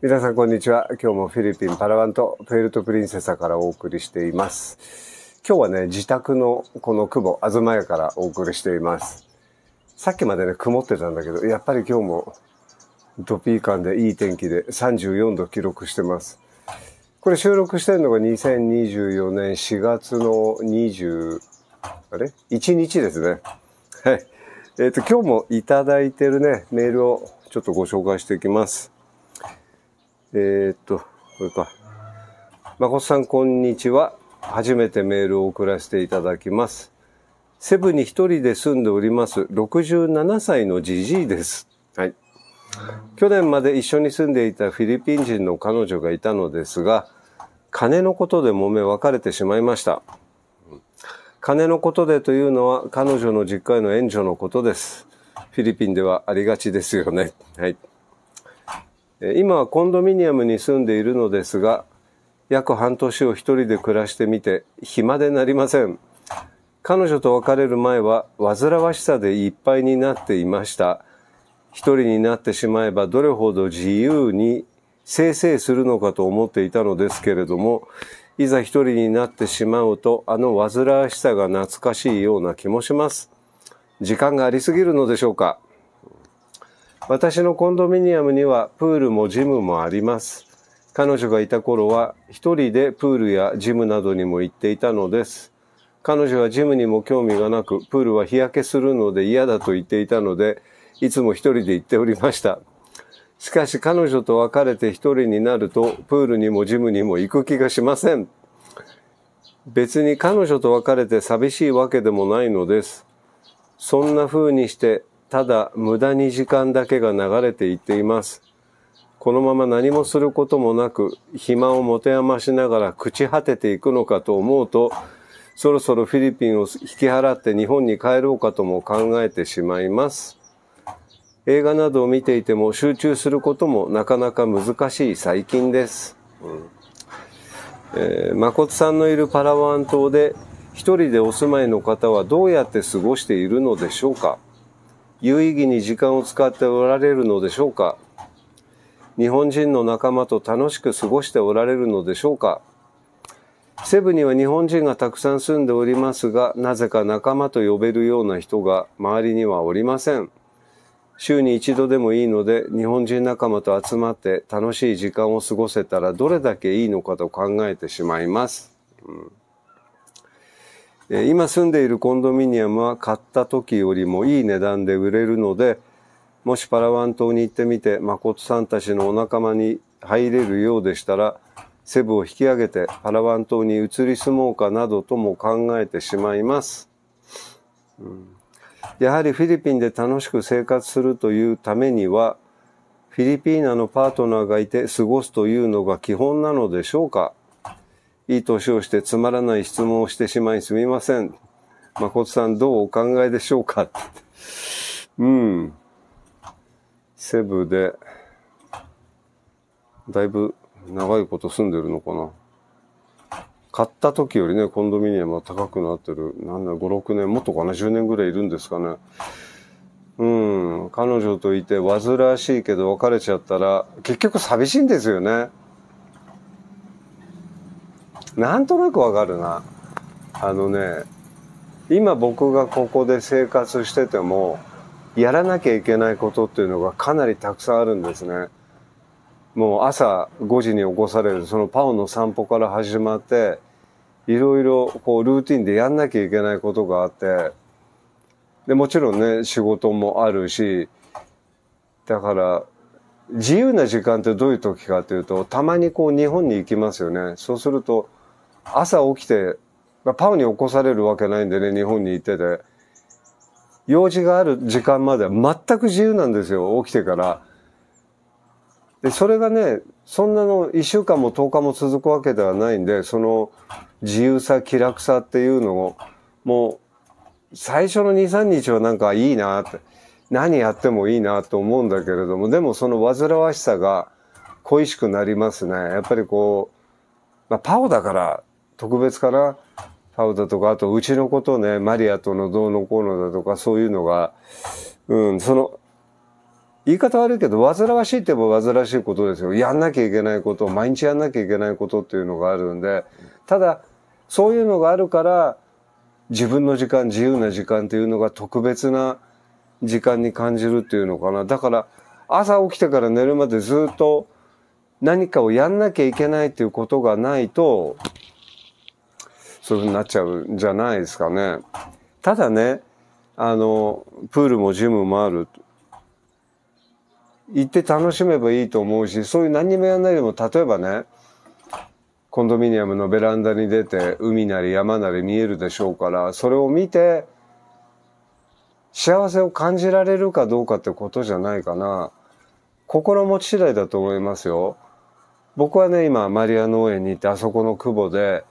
皆さんこんにちは。今日もフィリピン・パラワンとペルト・プリンセサからお送りしています。今日はね、自宅のこの雲、東屋からお送りしています。さっきまでね、曇ってたんだけど、やっぱり今日もドピー感でいい天気で34度記録してます。これ収録してるのが2024年4月の20、あれ ?1 日ですね。はい。えっ、ー、と、今日もいただいてるね、メールをちょっとご紹介していきます。えー、っと、これか。誠さん、こんにちは。初めてメールを送らせていただきます。セブに一人で住んでおります、67歳のじじいです。はい。去年まで一緒に住んでいたフィリピン人の彼女がいたのですが、金のことで揉め別れてしまいました。金のことでというのは彼女の実家への援助のことです。フィリピンではありがちですよね。はい。今はコンドミニアムに住んでいるのですが、約半年を一人で暮らしてみて、暇でなりません。彼女と別れる前は、煩わしさでいっぱいになっていました。一人になってしまえばどれほど自由に生成するのかと思っていたのですけれども、いざ一人になってしまうと、あの煩わしさが懐かしいような気もします。時間がありすぎるのでしょうか私のコンドミニアムにはプールもジムもあります。彼女がいた頃は一人でプールやジムなどにも行っていたのです。彼女はジムにも興味がなく、プールは日焼けするので嫌だと言っていたので、いつも一人で行っておりました。しかし彼女と別れて一人になると、プールにもジムにも行く気がしません。別に彼女と別れて寂しいわけでもないのです。そんな風にしてただ無駄に時間だけが流れていっています。このまま何もすることもなく、暇を持て余しながら朽ち果てていくのかと思うと、そろそろフィリピンを引き払って日本に帰ろうかとも考えてしまいます。映画などを見ていても集中することもなかなか難しい最近です。うんえー、誠さんのいるパラワン島で一人でお住まいの方はどうやって過ごしているのでしょうか有意義に時間を使っておられるのでしょうか日本人の仲間と楽しく過ごしておられるのでしょうかセブには日本人がたくさん住んでおりますが、なぜか仲間と呼べるような人が周りにはおりません。週に一度でもいいので、日本人仲間と集まって楽しい時間を過ごせたらどれだけいいのかと考えてしまいます。うん今住んでいるコンドミニアムは買った時よりもいい値段で売れるので、もしパラワン島に行ってみて、誠さんたちのお仲間に入れるようでしたら、セブを引き上げてパラワン島に移り住もうかなどとも考えてしまいます。うんやはりフィリピンで楽しく生活するというためには、フィリピーナのパートナーがいて過ごすというのが基本なのでしょうかいい年をしてつまらない質問をしてしまいすみません。誠さんどうお考えでしょうかうん。セブで、だいぶ長いこと住んでるのかな。買った時よりね、コンドミニアムは高くなってる。なんだ、5、6年、もっとかな、10年ぐらいいるんですかね。うん、彼女といて煩わしいけど別れちゃったら、結局寂しいんですよね。なんとなくわかるな。あのね、今僕がここで生活してても、やらなきゃいけないことっていうのがかなりたくさんあるんですね。もう朝5時に起こされる、そのパオの散歩から始まって、いろいろこうルーティンでやんなきゃいけないことがあって、で、もちろんね、仕事もあるし、だから、自由な時間ってどういう時かというと、たまにこう日本に行きますよね。そうすると、朝起きて、まあ、パウに起こされるわけないんでね、日本に行ってて。用事がある時間までは全く自由なんですよ、起きてから。で、それがね、そんなの1週間も10日も続くわけではないんで、その自由さ、気楽さっていうのを、もう、最初の2、3日はなんかいいなって、何やってもいいなと思うんだけれども、でもその煩わしさが恋しくなりますね。やっぱりこう、まあ、パオだから特別かなパウーとか、あとうちのことね、マリアとのどうのこうのだとか、そういうのが、うん、その、言い方悪いけど、煩わしいって言えば煩わしいことですよ。やんなきゃいけないこと、毎日やんなきゃいけないことっていうのがあるんで、ただ、そういうのがあるから、自分の時間、自由な時間っていうのが特別な時間に感じるっていうのかな。だから、朝起きてから寝るまでずっと何かをやんなきゃいけないっていうことがないと、そういうふうになっちゃうんじゃないですかね。ただね、あの、プールもジムもある。行って楽しめばいいと思うし、そういう何にもやらないでも、例えばね、コンドミニアムのベランダに出て、海なり山なり見えるでしょうから、それを見て、幸せを感じられるかどうかってことじゃないかな。心持ち次第だと思いますよ。僕はね、今、マリア農園に行って、あそこの久保で、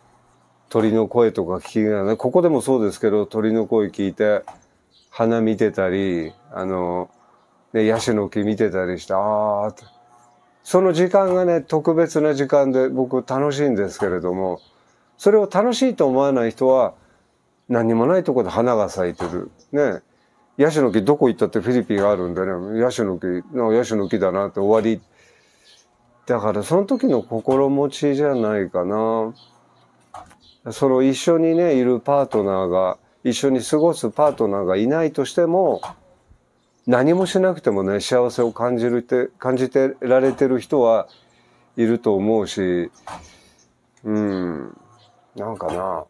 鳥の声とか聞きながら、ここでもそうですけど、鳥の声聞いて、花見てたり、あの、ね、ヤシの木見てたりして、ああ、その時間がね、特別な時間で僕楽しいんですけれども、それを楽しいと思わない人は、何にもないとこで花が咲いてる。ね。ヤシの木どこ行ったってフィリピンがあるんでね、ヤシの木、なヤシの木だなって終わり。だからその時の心持ちじゃないかな。その一緒にね、いるパートナーが、一緒に過ごすパートナーがいないとしても、何もしなくてもね、幸せを感じるって、感じてられてる人はいると思うし、うん、なんかな、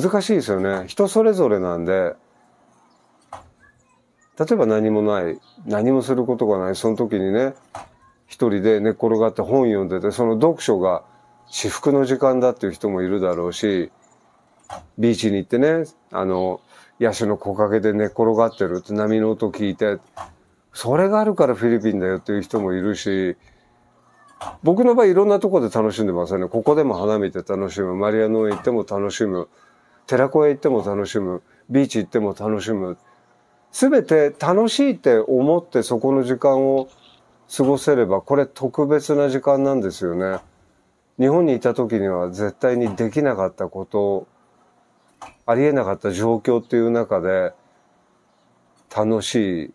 難しいですよね。人それぞれなんで、例えば何もない、何もすることがない、その時にね、一人で寝っ転がって本読んでて、その読書が至福の時間だっていう人もいるだろうし、ビーチに行ってね、あの、ヤシの木陰で寝転がってるって波の音聞いて、それがあるからフィリピンだよっていう人もいるし、僕の場合いろんなとこで楽しんでますよね。ここでも花見て楽しむ。マリア農園行っても楽しむ。寺子屋行っても楽しむ。ビーチ行っても楽しむ。すべて楽しいって思ってそこの時間を過ごせれば、これ特別な時間なんですよね。日本にいた時には絶対にできなかったことありえなかった状況っていう中で楽しい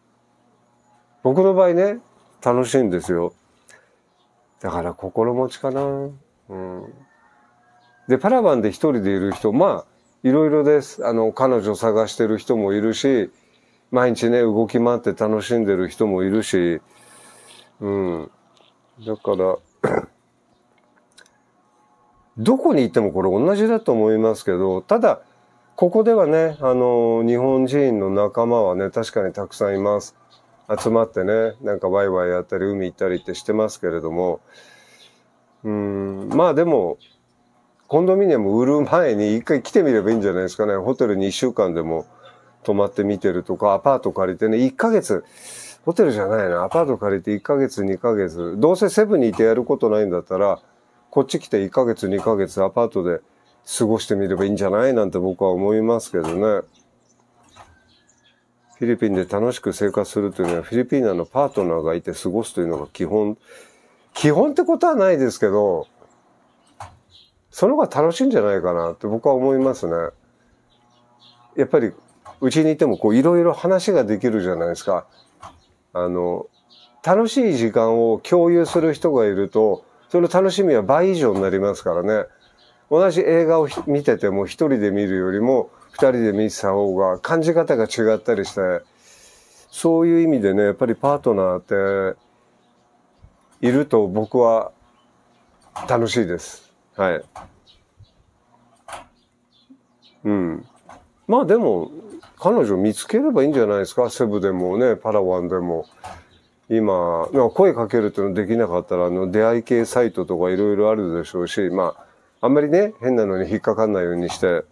僕の場合ね楽しいんですよだから心持ちかなうんでパラバンで一人でいる人まあいろいろですあの彼女探してる人もいるし毎日ね動き回って楽しんでる人もいるしうんだからどこに行ってもこれ同じだと思いますけど、ただ、ここではね、あの、日本人の仲間はね、確かにたくさんいます。集まってね、なんかワイワイやったり、海行ったりってしてますけれども、うん、まあでも、コンドミニアム売る前に一回来てみればいいんじゃないですかね。ホテルに一週間でも泊まってみてるとか、アパート借りてね、一ヶ月、ホテルじゃないな、アパート借りて一ヶ月、二ヶ月、どうせセブンにいてやることないんだったら、こっち来て1ヶ月2ヶ月アパートで過ごしてみればいいんじゃないなんて僕は思いますけどね。フィリピンで楽しく生活するというのは、フィリピンのパートナーがいて過ごすというのが基本、基本ってことはないですけど、その方が楽しいんじゃないかなって僕は思いますね。やっぱり、うちにいてもこういろいろ話ができるじゃないですか。あの、楽しい時間を共有する人がいると、その楽しみは倍以上になりますからね。同じ映画を見てても一人で見るよりも二人で見てた方が感じ方が違ったりして、そういう意味でね、やっぱりパートナーっていると僕は楽しいです。はい。うん。まあでも、彼女見つければいいんじゃないですか。セブでもね、パラワンでも。今、声かけるっていうのできなかったら、あの、出会い系サイトとかいろいろあるでしょうし、まあ、あんまりね、変なのに引っかかんないようにして、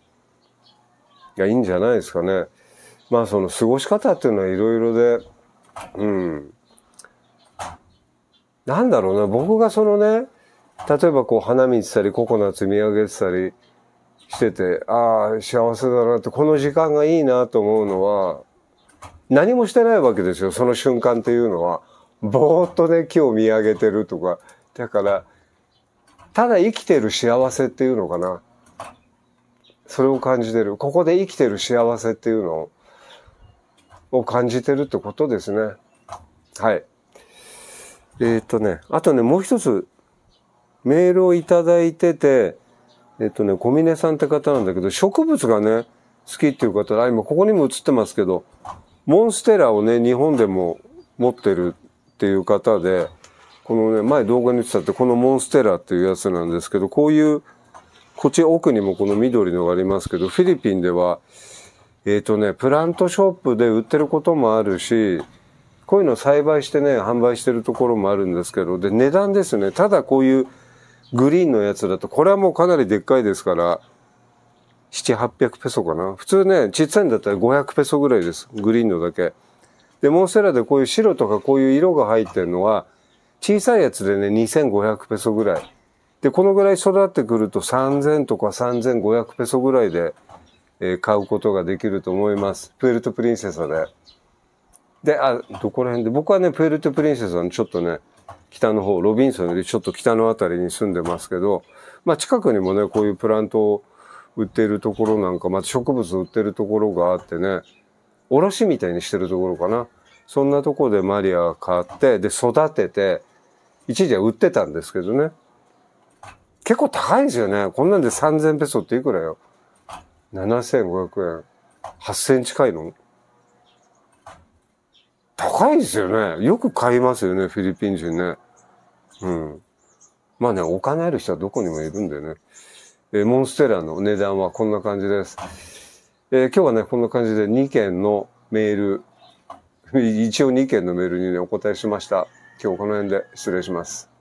いや、いいんじゃないですかね。まあ、その過ごし方っていうのはいろいろで、うん。なんだろうな、僕がそのね、例えばこう、花見てたり、ココナッツ見上げてたりしてて、ああ、幸せだなって、この時間がいいなと思うのは、何もしてないわけですよその瞬間っていうのは。ぼーっとね木を見上げてるとかだからただ生きてる幸せっていうのかなそれを感じてるここで生きてる幸せっていうのを感じてるってことですね。はい。えー、っとね、あとね、もう一つメールをいただいてて、えっとね、小峰さんって方なんだけど、植物がね、好きっていう方あ、今ここにも映ってますけど、モンステラをね、日本でも持ってるっていう方で、このね、前動画に言ってたって、このモンステラっていうやつなんですけど、こういう、こっち奥にもこの緑のがありますけど、フィリピンでは、えっ、ー、とね、プラントショップで売ってることもあるし、こういうの栽培してね、販売してるところもあるんですけど、で、値段ですね。ただこういうグリーンのやつだと、これはもうかなりでっかいですから、7、800ペソかな。普通ね、ちっちゃいんだったら500ペソぐらいです。グリーンのだけ。で、モンステラでこういう白とかこういう色が入ってるのは、小さいやつでね、2500ペソぐらい。で、このぐらい育ってくると3000とか3500ペソぐらいで、え買うことができると思います。プエルトプリンセサで。で、あ、どこら辺で、僕はね、プエルトプリンセサのちょっとね、北の方、ロビンソンよりちょっと北の辺りに住んでますけど、まあ近くにもね、こういうプラントを売ってるところなんか、まあ、植物売ってるところがあってね、おろしみたいにしてるところかな。そんなとこでマリア買って、で、育てて、一時は売ってたんですけどね。結構高いですよね。こんなんで3000ペソっていくらよ。7500円。8000近いの高いですよね。よく買いますよね、フィリピン人ね。うん。まあね、お金ある人はどこにもいるんだよね。えモンステラの値段はこんな感じです。えー、今日はね、こんな感じで2件のメール、一応2件のメールにね、お答えしました。今日この辺で失礼します。